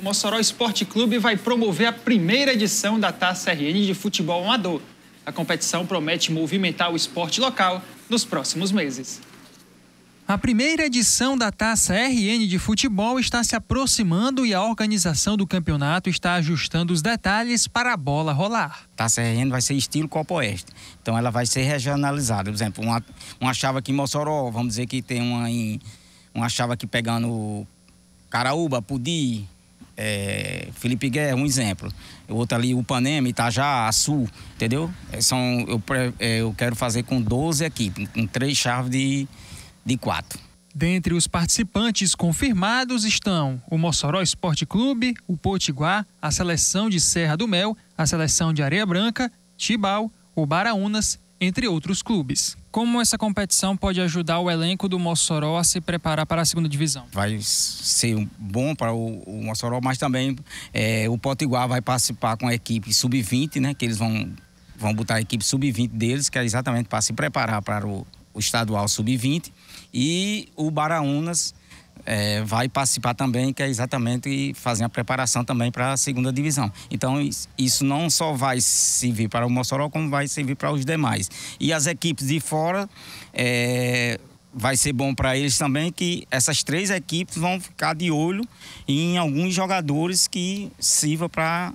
o Mossoró Esporte Clube vai promover a primeira edição da Taça RN de futebol amador. A competição promete movimentar o esporte local nos próximos meses. A primeira edição da Taça RN de futebol está se aproximando e a organização do campeonato está ajustando os detalhes para a bola rolar. Taça RN vai ser estilo Copa Oeste, então ela vai ser regionalizada. Por exemplo, uma, uma chave aqui em Mossoró, vamos dizer que tem uma, em, uma chave aqui pegando Caraúba, Pudi, é, Felipe Guerra, é um exemplo. O outro ali, Upanema, Itajá, Açu, entendeu? É, são, eu, é, eu quero fazer com 12 equipes, com três chaves de, de quatro. Dentre os participantes confirmados estão o Mossoró Esporte Clube, o Potiguar, a seleção de Serra do Mel, a seleção de Areia Branca, Tibau, o Baraunas entre outros clubes. Como essa competição pode ajudar o elenco do Mossoró a se preparar para a segunda divisão? Vai ser bom para o, o Mossoró, mas também é, o Potiguar vai participar com a equipe sub-20, né? Que eles vão, vão botar a equipe sub-20 deles, que é exatamente para se preparar para o, o estadual sub-20. E o Baraunas é, vai participar também, que é exatamente fazer a preparação também para a segunda divisão. Então, isso não só vai servir para o Mossoró, como vai servir para os demais. E as equipes de fora, é, vai ser bom para eles também que essas três equipes vão ficar de olho em alguns jogadores que sirva para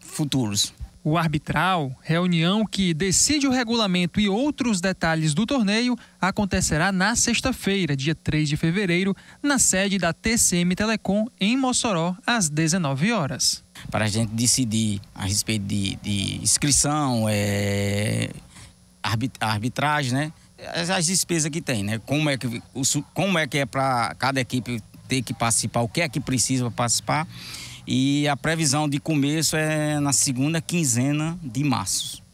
futuros. O arbitral, reunião que decide o regulamento e outros detalhes do torneio, acontecerá na sexta-feira, dia 3 de fevereiro, na sede da TCM Telecom, em Mossoró, às 19 horas. Para a gente decidir a respeito de, de inscrição, é, arbitragem, né? As despesas que tem, né? Como é que, como é, que é para cada equipe ter que participar, o que é que precisa para participar. E a previsão de começo é na segunda quinzena de março.